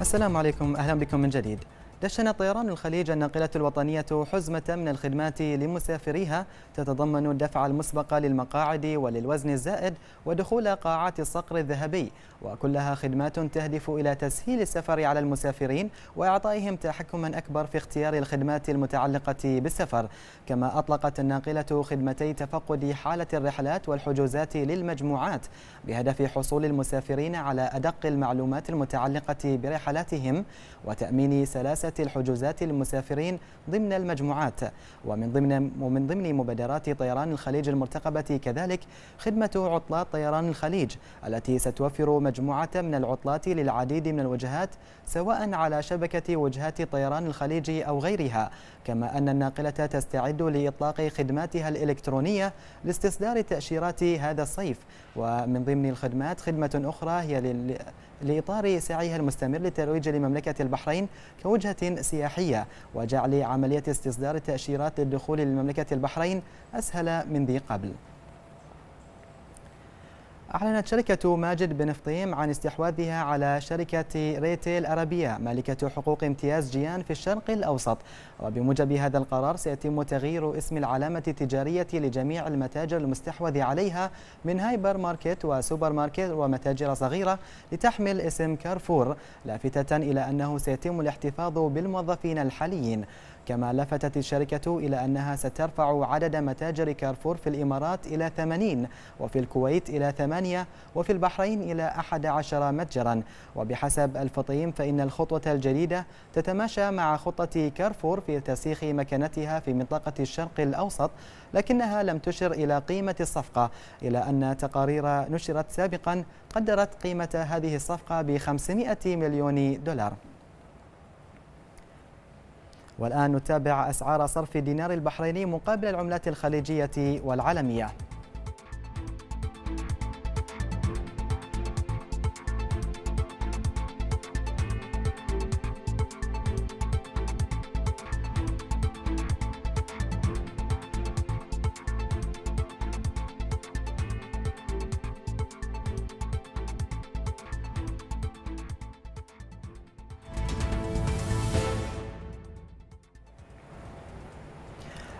السلام عليكم أهلا بكم من جديد دشن طيران الخليج الناقلة الوطنية حزمة من الخدمات لمسافريها تتضمن الدفع المسبق للمقاعد وللوزن الزائد ودخول قاعات الصقر الذهبي وكلها خدمات تهدف إلى تسهيل السفر على المسافرين وإعطائهم تحكما أكبر في اختيار الخدمات المتعلقة بالسفر كما أطلقت الناقلة خدمتي تفقد حالة الرحلات والحجوزات للمجموعات بهدف حصول المسافرين على أدق المعلومات المتعلقة برحلاتهم وتأمين سلاسة الحجوزات للمسافرين ضمن المجموعات ومن ضمن ومن ضمن مبادرات طيران الخليج المرتقبة كذلك خدمة عطلات طيران الخليج التي ستوفر مجموعة من العطلات للعديد من الوجهات سواء على شبكة وجهات طيران الخليج أو غيرها كما أن الناقلة تستعد لإطلاق خدماتها الإلكترونية لاستصدار تأشيرات هذا الصيف ومن ضمن الخدمات خدمة أخرى هي لإطار سعيها المستمر للترويج لمملكة البحرين كوجهة سياحية وجعل عملية استصدار التأشيرات للدخول لمملكة البحرين أسهل من ذي قبل أعلنت شركة ماجد بن فطيم عن استحواذها على شركة ريتيل أرابية مالكة حقوق امتياز جيان في الشرق الأوسط وبموجب هذا القرار سيتم تغيير اسم العلامة التجارية لجميع المتاجر المستحوذ عليها من هايبر ماركت وسوبر ماركت ومتاجر صغيرة لتحمل اسم كارفور لافتة إلى أنه سيتم الاحتفاظ بالموظفين الحاليين كما لفتت الشركة إلى أنها سترفع عدد متاجر كارفور في الإمارات إلى 80 وفي الكويت إلى 8 وفي البحرين إلى 11 متجرا وبحسب الفطيم فإن الخطوة الجديدة تتماشى مع خطة كارفور في ترسيخ مكانتها في منطقة الشرق الأوسط لكنها لم تشر إلى قيمة الصفقة إلى أن تقارير نشرت سابقا قدرت قيمة هذه الصفقة ب 500 مليون دولار والآن نتابع أسعار صرف الدينار البحريني مقابل العملات الخليجية والعالمية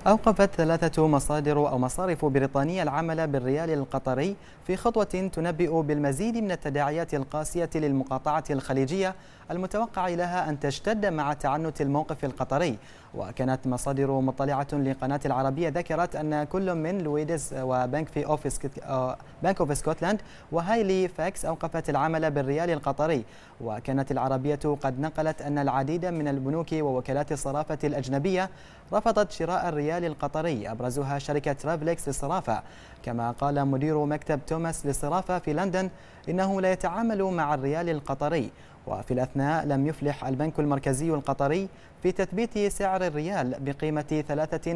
أوقفت ثلاثة مصادر أو مصارف بريطانية العمل بالريال القطري في خطوة تنبئ بالمزيد من التداعيات القاسية للمقاطعة الخليجية المتوقع لها أن تشتد مع تعنت الموقف القطري وكانت مصادر مطلعة لقناة العربية ذكرت أن كل من لويدز وبنك في أوفيس آه، بنك أوف سكوتلاند وهايلي فاكس أوقفت العمل بالريال القطري وكانت العربية قد نقلت أن العديد من البنوك ووكالات الصرافة الأجنبية رفضت شراء الريال القطري أبرزها شركة ترافليكس للصرافة كما قال مدير مكتب توماس للصرافة في لندن إنه لا يتعامل مع الريال القطري وفي الأثناء لم يفلح البنك المركزي القطري في تثبيت سعر الريال بقيمة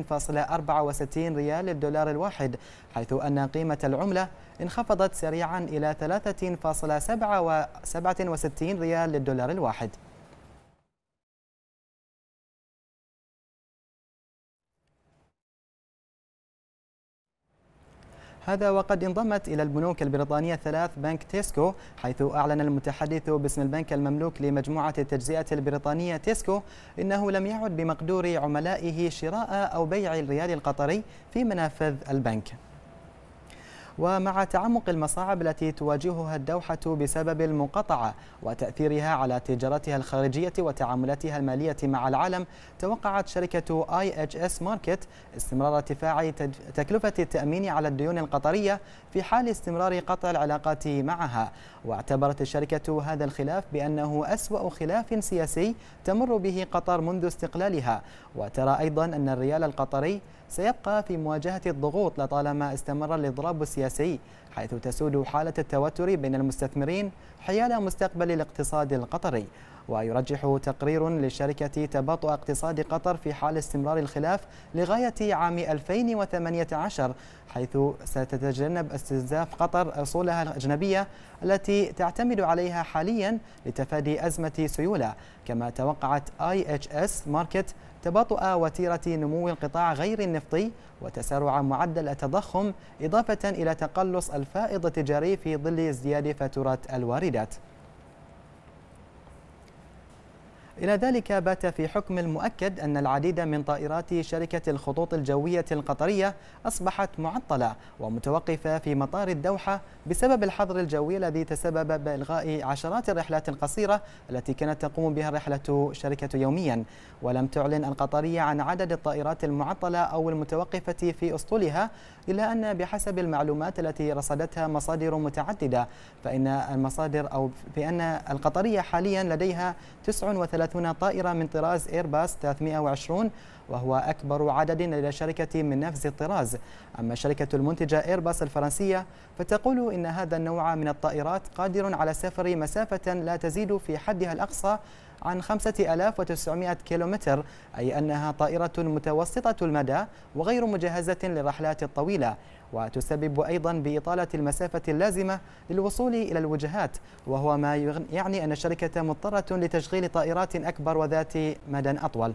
3.64 ريال للدولار الواحد حيث أن قيمة العملة انخفضت سريعا إلى 3.67 ريال للدولار الواحد هذا وقد انضمت إلى البنوك البريطانية الثلاث بنك تيسكو حيث أعلن المتحدث باسم البنك المملوك لمجموعة التجزئة البريطانية تيسكو إنه لم يعد بمقدور عملائه شراء أو بيع الريال القطري في منافذ البنك ومع تعمق المصاعب التي تواجهها الدوحة بسبب المقاطعة وتأثيرها على تجارتها الخارجية وتعاملاتها المالية مع العالم توقعت شركة اي اتش اس ماركت استمرار ارتفاع تكلفة التأمين على الديون القطرية في حال استمرار قطع العلاقات معها واعتبرت الشركة هذا الخلاف بأنه أسوأ خلاف سياسي تمر به قطر منذ استقلالها وترى أيضا أن الريال القطري سيبقى في مواجهة الضغوط لطالما استمر الإضراب السياسي السياسي حيث تسود حالة التوتر بين المستثمرين حيال مستقبل الاقتصاد القطري ويرجح تقرير للشركة تباطؤ اقتصاد قطر في حال استمرار الخلاف لغاية عام 2018 حيث ستتجنب استنزاف قطر أصولها الأجنبية التي تعتمد عليها حاليا لتفادي أزمة سيولة كما توقعت IHS ماركت تباطؤ وتيرة نمو القطاع غير النفطي وتسارع معدل التضخم إضافة إلى تقلص الفائض التجاري في ظل ازدياد فاتورة الواردات إلى ذلك بات في حكم المؤكد أن العديد من طائرات شركة الخطوط الجوية القطرية أصبحت معطلة ومتوقفة في مطار الدوحة بسبب الحظر الجوي الذي تسبب بإلغاء عشرات الرحلات القصيرة التي كانت تقوم بها الرحلة شركة يوميا ولم تعلن القطرية عن عدد الطائرات المعطلة أو المتوقفة في أسطولها إلا أن بحسب المعلومات التي رصدتها مصادر متعددة فإن المصادر أو بأن القطرية حاليا لديها 39 نقلتنا طائرة من طراز إيرباص 320 وهو أكبر عدد لدى شركة من نفس الطراز أما الشركة المنتجة إيرباص الفرنسية فتقول إن هذا النوع من الطائرات قادر على سفر مسافة لا تزيد في حدها الأقصى عن 5900 كيلومتر أي أنها طائرة متوسطة المدى وغير مجهزة للرحلات الطويلة وتسبب أيضا بإطالة المسافة اللازمة للوصول إلى الوجهات وهو ما يعني أن الشركة مضطرة لتشغيل طائرات أكبر وذات مدى أطول